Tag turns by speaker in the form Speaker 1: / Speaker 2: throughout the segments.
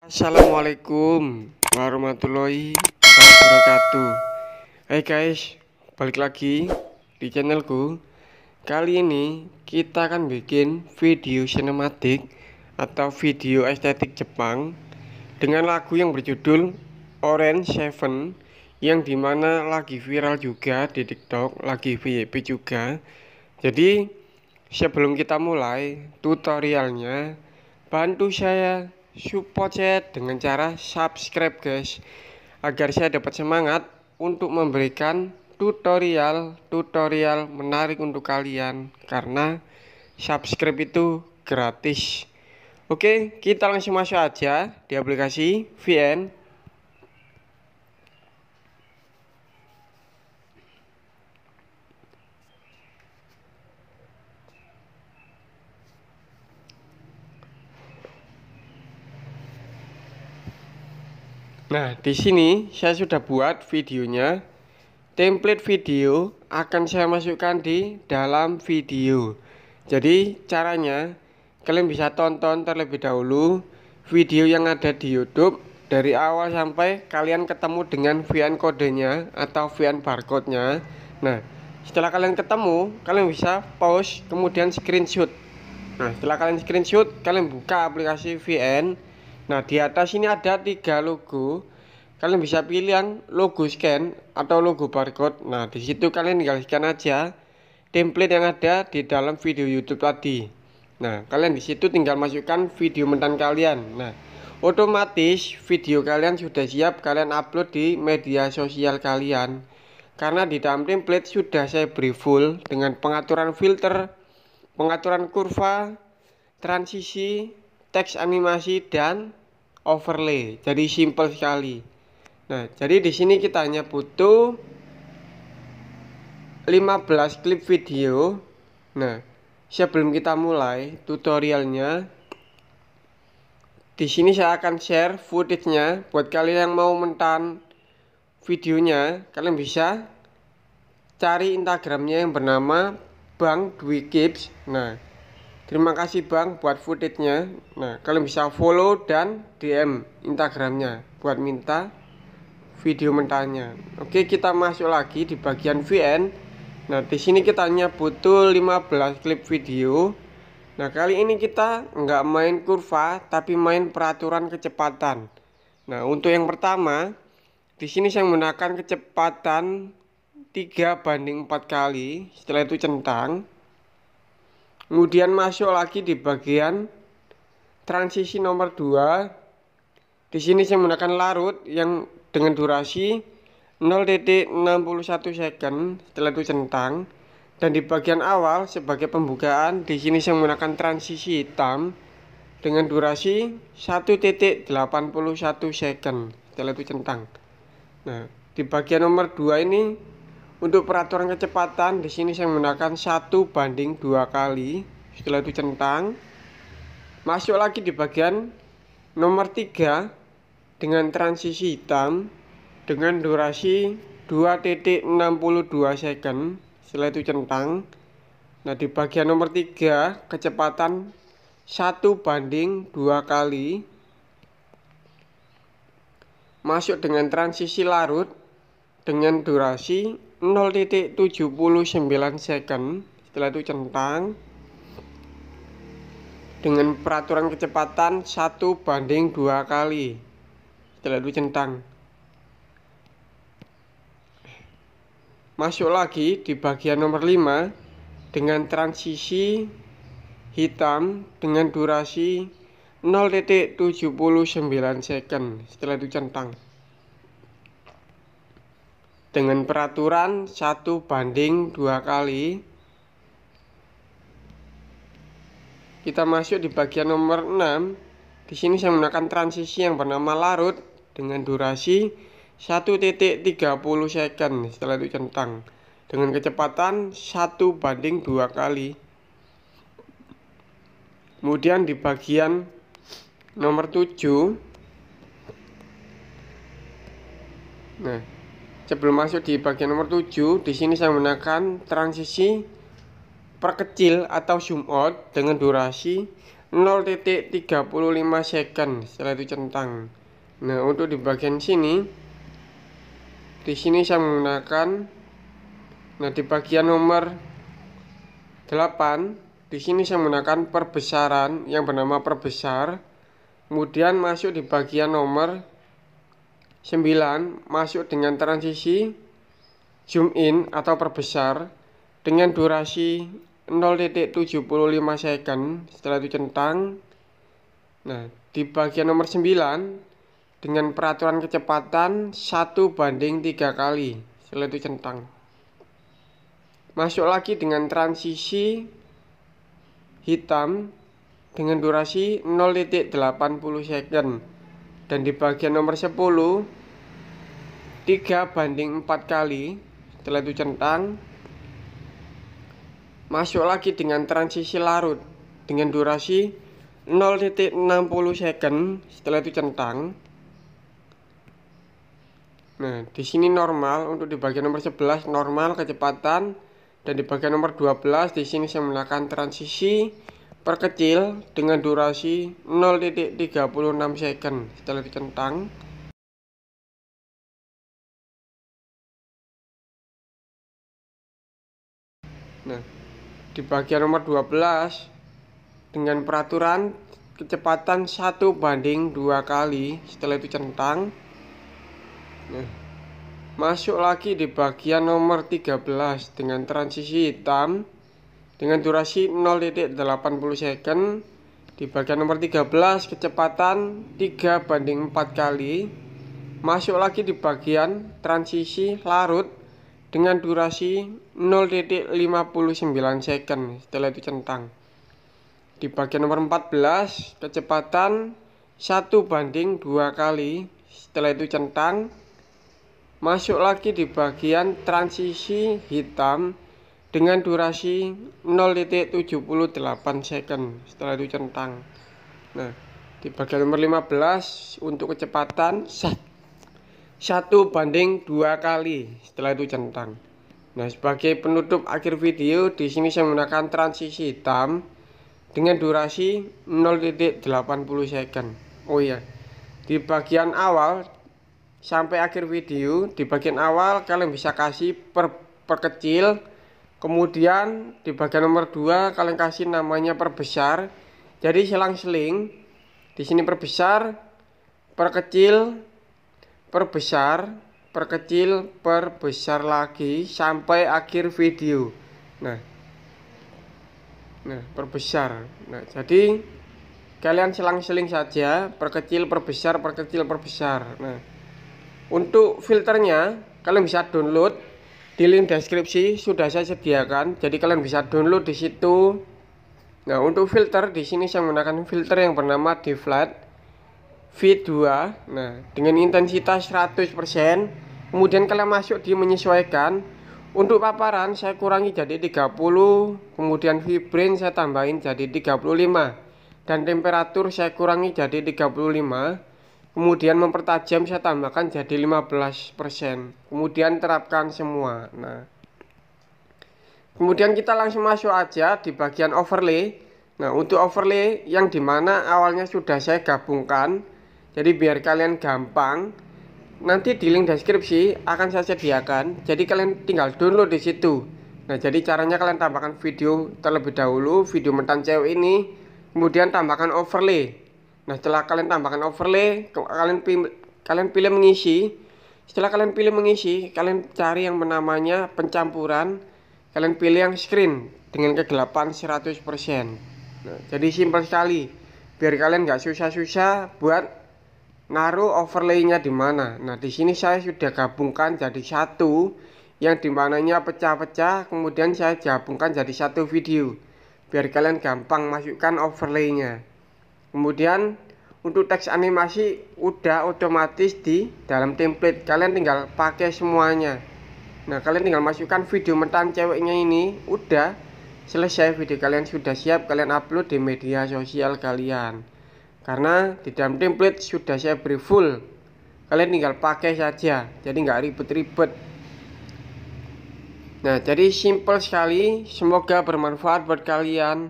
Speaker 1: Assalamualaikum warahmatullahi wabarakatuh Hai hey guys, balik lagi di channelku Kali ini kita akan bikin video sinematik atau video estetik Jepang Dengan lagu yang berjudul Orange Seven Yang dimana lagi viral juga di tiktok, lagi VIP juga Jadi sebelum kita mulai tutorialnya Bantu saya support saya dengan cara subscribe guys agar saya dapat semangat untuk memberikan tutorial-tutorial menarik untuk kalian karena subscribe itu gratis oke kita langsung masuk aja di aplikasi VN Nah, di sini saya sudah buat videonya. Template video akan saya masukkan di dalam video. Jadi, caranya kalian bisa tonton terlebih dahulu video yang ada di YouTube dari awal sampai kalian ketemu dengan VN kodenya atau VN barcode-nya. Nah, setelah kalian ketemu, kalian bisa pause kemudian screenshot. Nah, setelah kalian screenshot, kalian buka aplikasi VN Nah, di atas ini ada tiga logo. Kalian bisa pilihan logo scan atau logo barcode. Nah, di situ kalian tinggal scan aja template yang ada di dalam video YouTube tadi. Nah, kalian di situ tinggal masukkan video mentan kalian. Nah, otomatis video kalian sudah siap kalian upload di media sosial kalian. Karena di dalam template sudah saya beri full dengan pengaturan filter, pengaturan kurva, transisi, teks animasi dan overlay. Jadi simple sekali. Nah, jadi di sini kita hanya butuh 15 klip video. Nah, sebelum kita mulai tutorialnya, di sini saya akan share footage-nya buat kalian yang mau mentan videonya, kalian bisa cari Instagramnya yang bernama Bang Dwi Kips. Nah, Terima kasih Bang buat footage-nya. Nah, kalian bisa follow dan DM Instagramnya buat minta video mentahnya. Oke, kita masuk lagi di bagian VN. Nah, di sini kita hanya butuh 15 klip video. Nah, kali ini kita nggak main kurva, tapi main peraturan kecepatan. Nah, untuk yang pertama, di sini saya menggunakan kecepatan 3 banding 4 kali, setelah itu centang kemudian masuk lagi di bagian transisi nomor 2 di sini saya menggunakan larut yang dengan durasi 0.61 second setelah itu centang dan di bagian awal sebagai pembukaan di sini saya menggunakan transisi hitam dengan durasi 1.81 second setelah itu centang nah di bagian nomor 2 ini untuk peraturan kecepatan di sini saya menggunakan satu banding dua kali. Setelah itu centang. Masuk lagi di bagian nomor 3 dengan transisi hitam dengan durasi 2.62 second. Setelah itu centang. Nah, di bagian nomor 3 kecepatan satu banding dua kali. Masuk dengan transisi larut dengan durasi 0.79 second setelah itu centang dengan peraturan kecepatan 1 banding 2 kali setelah itu centang masuk lagi di bagian nomor 5 dengan transisi hitam dengan durasi 0.79 second setelah itu centang dengan peraturan satu banding dua kali kita masuk di bagian nomor 6 di sini saya menggunakan transisi yang bernama larut dengan durasi 1.30 second setelah itu centang dengan kecepatan satu banding dua kali kemudian di bagian nomor 7 nah sebelum masuk di bagian nomor 7 di sini saya menggunakan transisi perkecil atau zoom out dengan durasi 0.35 second setelah itu centang nah untuk di bagian sini di sini saya menggunakan nah di bagian nomor 8 di sini saya menggunakan perbesaran yang bernama perbesar kemudian masuk di bagian nomor 9. Masuk dengan transisi zoom in atau perbesar dengan durasi 0.75 second setelah itu centang. Nah, di bagian nomor 9 dengan peraturan kecepatan 1 banding 3 kali setelah itu centang. Masuk lagi dengan transisi hitam dengan durasi 0.80 second dan di bagian nomor 10 3 banding 4 kali setelah itu centang masuk lagi dengan transisi larut dengan durasi 0.60 second setelah itu centang nah di sini normal untuk di bagian nomor 11 normal kecepatan dan di bagian nomor 12 di sini saya menggunakan transisi Perkecil dengan durasi 0.36 second setelah dikentang. Nah, di bagian nomor 12 dengan peraturan kecepatan 1 banding 2 kali setelah itu centang nah, masuk lagi di bagian nomor 13 dengan transisi hitam dengan durasi 0.80 second di bagian nomor 13 kecepatan 3 banding 4 kali masuk lagi di bagian transisi larut dengan durasi 0.59 second setelah itu centang di bagian nomor 14 kecepatan 1 banding 2 kali setelah itu centang masuk lagi di bagian transisi hitam dengan durasi 0.78 second setelah itu centang nah di bagian nomor 15 untuk kecepatan satu banding dua kali setelah itu centang nah sebagai penutup akhir video di sini saya menggunakan transisi hitam dengan durasi 0.80 second oh iya di bagian awal sampai akhir video di bagian awal kalian bisa kasih per perkecil kemudian di bagian nomor 2 kalian kasih namanya perbesar jadi selang-seling di sini perbesar perkecil perbesar perkecil perbesar lagi sampai akhir video nah nah perbesar nah jadi kalian selang-seling saja perkecil perbesar perkecil perbesar nah untuk filternya kalian bisa download di link deskripsi sudah saya sediakan jadi kalian bisa download di situ nah untuk filter di sini saya menggunakan filter yang bernama deflat V2 nah dengan intensitas 100% kemudian kalian masuk di menyesuaikan untuk paparan saya kurangi jadi 30 kemudian vibrin saya tambahin jadi 35 dan temperatur saya kurangi jadi 35 kemudian mempertajam saya tambahkan jadi 15% kemudian terapkan semua nah kemudian kita langsung masuk aja di bagian overlay nah untuk overlay yang dimana awalnya sudah saya gabungkan jadi biar kalian gampang nanti di link deskripsi akan saya sediakan jadi kalian tinggal download di situ nah jadi caranya kalian tambahkan video terlebih dahulu video mentan cewek ini kemudian tambahkan overlay Nah, setelah kalian tambahkan overlay, kalian pilih, kalian pilih mengisi. Setelah kalian pilih mengisi, kalian cari yang namanya pencampuran. Kalian pilih yang screen dengan kegelapan 100%. Nah, jadi simpel sekali. Biar kalian nggak susah-susah buat naruh overlaynya di mana. Nah, di sini saya sudah gabungkan jadi satu yang dimananya pecah-pecah, kemudian saya gabungkan jadi satu video. Biar kalian gampang masukkan overlaynya kemudian untuk teks animasi udah otomatis di dalam template kalian tinggal pakai semuanya nah kalian tinggal masukkan video mentan ceweknya ini udah selesai video kalian sudah siap kalian upload di media sosial kalian karena di dalam template sudah saya beri full kalian tinggal pakai saja jadi nggak ribet-ribet nah jadi simple sekali semoga bermanfaat buat kalian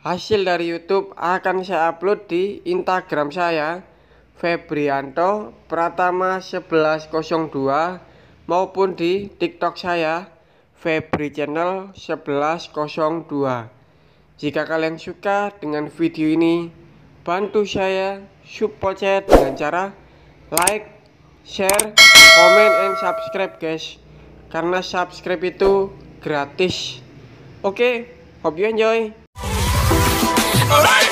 Speaker 1: Hasil dari YouTube akan saya upload di Instagram saya Febrianto Pratama 1102 maupun di TikTok saya Febri Channel 1102. Jika kalian suka dengan video ini, bantu saya support saya dengan cara like, share, comment and subscribe guys. Karena subscribe itu gratis. Oke, okay, hope you enjoy. Right.